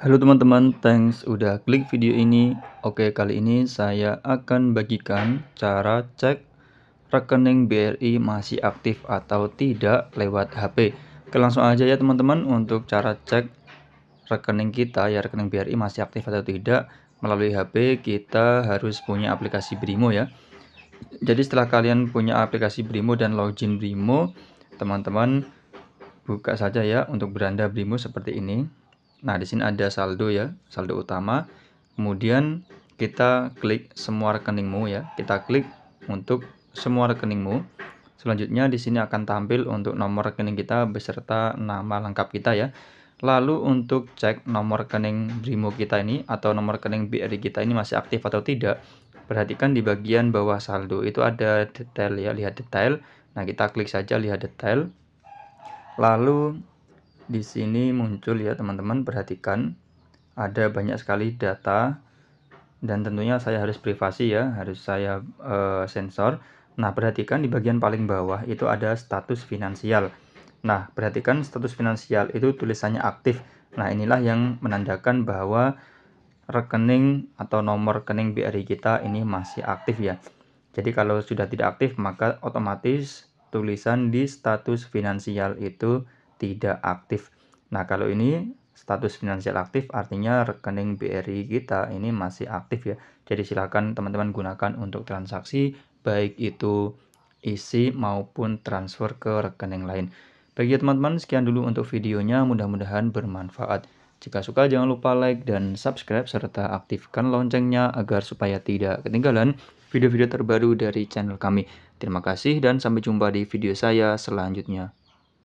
Halo teman-teman, thanks udah klik video ini. Oke, kali ini saya akan bagikan cara cek rekening BRI masih aktif atau tidak lewat HP. Oke, langsung aja ya teman-teman untuk cara cek rekening kita ya rekening BRI masih aktif atau tidak melalui HP kita harus punya aplikasi Brimo ya. Jadi setelah kalian punya aplikasi Brimo dan login Brimo, teman-teman buka saja ya untuk beranda Brimo seperti ini. Nah, di sini ada saldo ya, saldo utama. Kemudian kita klik semua rekeningmu ya. Kita klik untuk semua rekeningmu. Selanjutnya di sini akan tampil untuk nomor rekening kita beserta nama lengkap kita ya. Lalu untuk cek nomor rekening BRIMO kita ini atau nomor rekening BRI kita ini masih aktif atau tidak, perhatikan di bagian bawah saldo itu ada detail ya, lihat detail. Nah, kita klik saja lihat detail. Lalu di sini muncul ya teman-teman perhatikan ada banyak sekali data dan tentunya saya harus privasi ya harus saya e, sensor nah perhatikan di bagian paling bawah itu ada status finansial nah perhatikan status finansial itu tulisannya aktif nah inilah yang menandakan bahwa rekening atau nomor rekening BRI kita ini masih aktif ya jadi kalau sudah tidak aktif maka otomatis tulisan di status finansial itu tidak aktif. Nah, kalau ini status finansial aktif artinya rekening BRI kita ini masih aktif ya. Jadi silakan teman-teman gunakan untuk transaksi baik itu isi maupun transfer ke rekening lain. Bagi teman-teman sekian dulu untuk videonya mudah-mudahan bermanfaat. Jika suka jangan lupa like dan subscribe serta aktifkan loncengnya agar supaya tidak ketinggalan video-video terbaru dari channel kami. Terima kasih dan sampai jumpa di video saya selanjutnya.